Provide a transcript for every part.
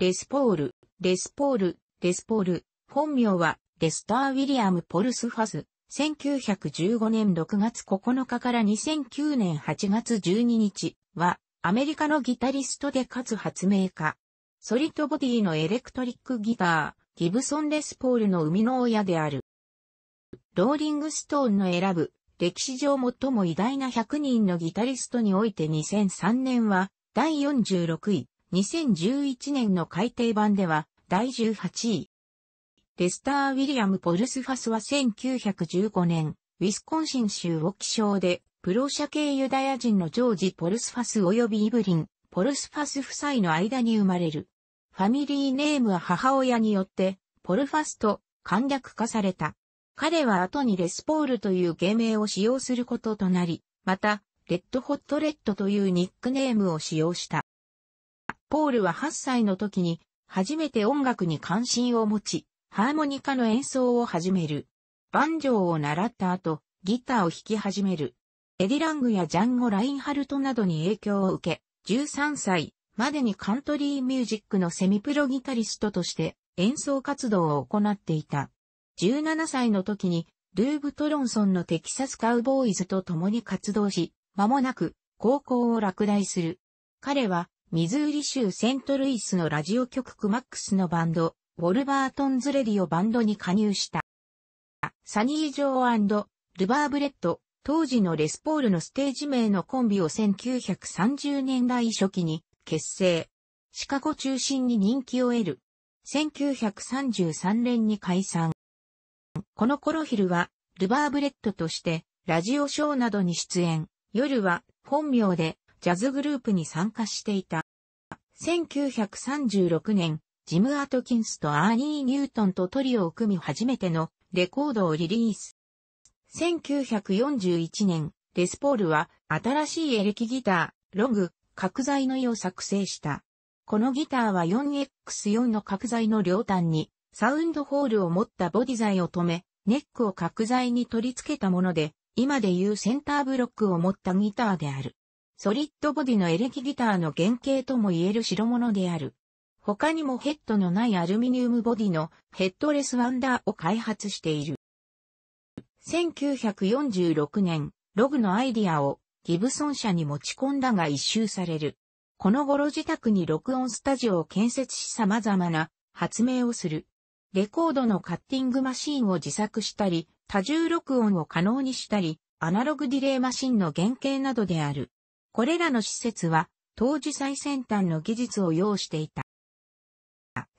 レスポール、レスポール、レスポール、本名は、レスター・ウィリアム・ポルスファス、1915年6月9日から2009年8月12日は、アメリカのギタリストでかつ発明家。ソリッドボディのエレクトリックギター、ギブソン・レスポールの生みの親である。ローリング・ストーンの選ぶ、歴史上最も偉大な100人のギタリストにおいて2003年は、第46位、2011年の改訂版では第18位。レスター・ウィリアム・ポルスファスは1915年、ウィスコンシン州を起床で、プロ社系ユダヤ人のジョージ・ポルスファス及びイブリン、ポルスファス夫妻の間に生まれる。ファミリーネームは母親によって、ポルファスと簡略化された。彼は後にレスポールという芸名を使用することとなり、また、レッドホットレッドというニックネームを使用した。ポールは8歳の時に初めて音楽に関心を持ち、ハーモニカの演奏を始める。バンジョーを習った後、ギターを弾き始める。エディ・ラングやジャンゴ・ラインハルトなどに影響を受け、13歳までにカントリーミュージックのセミプロギタリストとして演奏活動を行っていた。17歳の時にルーブ・トロンソンのテキサス・カウボーイズと共に活動し、間もなく高校を落第する。彼はミズーリ州セントルイスのラジオ局クマックスのバンド、ウォルバートンズレディオバンドに加入した。サニー・ジョールバー・ブレッド、当時のレスポールのステージ名のコンビを1930年代初期に結成。シカゴ中心に人気を得る。1933年に解散。この頃ヒルは、ルバーブレッドとして、ラジオショーなどに出演。夜は、本名で、ジャズグループに参加していた。1936年、ジム・アトキンスとアーニー・ニュートンとトリオを組み初めてのレコードをリリース。1941年、レスポールは新しいエレキギター、ロング、角材の絵を作成した。このギターは 4X4 の角材の両端にサウンドホールを持ったボディ材を止め、ネックを角材に取り付けたもので、今でいうセンターブロックを持ったギターである。ソリッドボディのエレキギターの原型とも言える代物である。他にもヘッドのないアルミニウムボディのヘッドレスワンダーを開発している。1946年、ログのアイディアをギブソン社に持ち込んだが一周される。この頃自宅に録音スタジオを建設し様々な発明をする。レコードのカッティングマシンを自作したり、多重録音を可能にしたり、アナログディレイマシンの原型などである。これらの施設は当時最先端の技術を要していた。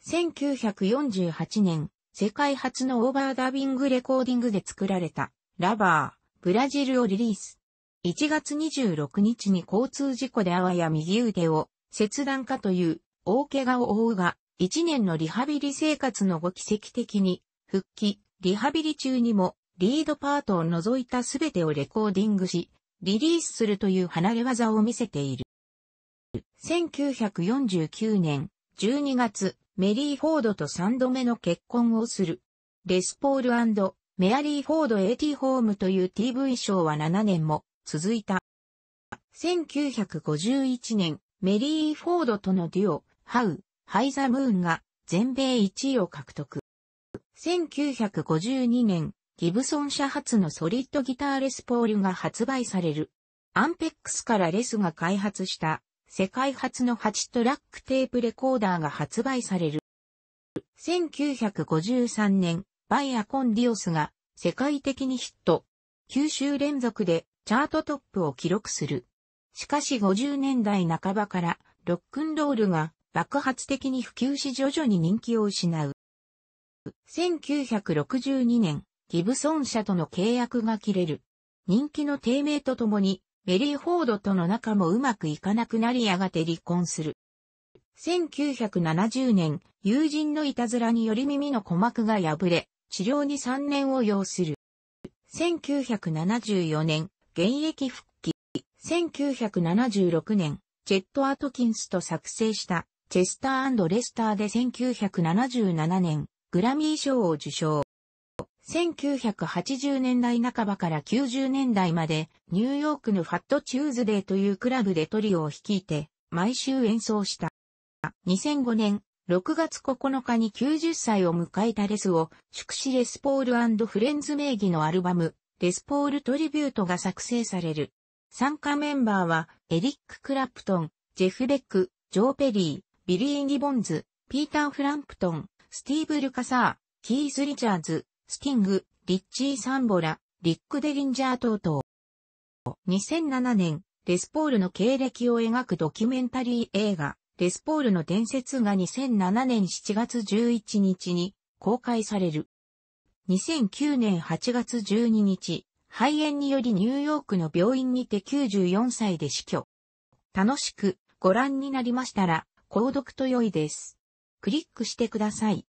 1948年、世界初のオーバーダビングレコーディングで作られたラバー、ブラジルをリリース。1月26日に交通事故であわや右腕を切断かという大怪我を負うが、1年のリハビリ生活の後奇跡的に復帰、リハビリ中にもリードパートを除いたすべてをレコーディングし、リリースするという離れ技を見せている。1949年12月、メリー・フォードと3度目の結婚をする。レスポールメアリー・フォード AT ホームという TV ショーは7年も続いた。1951年、メリー・フォードとのデュオ、ハウ、ハイザ・ムーンが全米1位を獲得。1952年、ギブソン社発のソリッドギターレスポールが発売される。アンペックスからレスが開発した世界初の8トラックテープレコーダーが発売される。1953年、バイアコンディオスが世界的にヒット。9週連続でチャートトップを記録する。しかし50年代半ばからロックンロールが爆発的に普及し徐々に人気を失う。1962年、ギブソン社との契約が切れる。人気の低迷とともに、メリー・フォードとの仲もうまくいかなくなりやがて離婚する。1970年、友人のいたずらにより耳の鼓膜が破れ、治療に3年を要する。1974年、現役復帰。1976年、ジェット・アトキンスと作成したチェスターレスターで1977年、グラミー賞を受賞。1980年代半ばから90年代まで、ニューヨークのファットチューズデーというクラブでトリオを率いて、毎週演奏した。2005年、6月9日に90歳を迎えたレスを、祝詞レスポールフレンズ名義のアルバム、レスポールトリビュートが作成される。参加メンバーは、エリック・クラプトン、ジェフ・ベック、ジョー・ペリー、ビリー・ギボンズ、ピーター・フランプトン、スティーブ・ルカサー、キーズ・リチャーズ、スティング、リッチー・サンボラ、リック・デリンジャー等々。2007年、レスポールの経歴を描くドキュメンタリー映画、レスポールの伝説が2007年7月11日に公開される。2009年8月12日、肺炎によりニューヨークの病院にて94歳で死去。楽しくご覧になりましたら、購読と良いです。クリックしてください。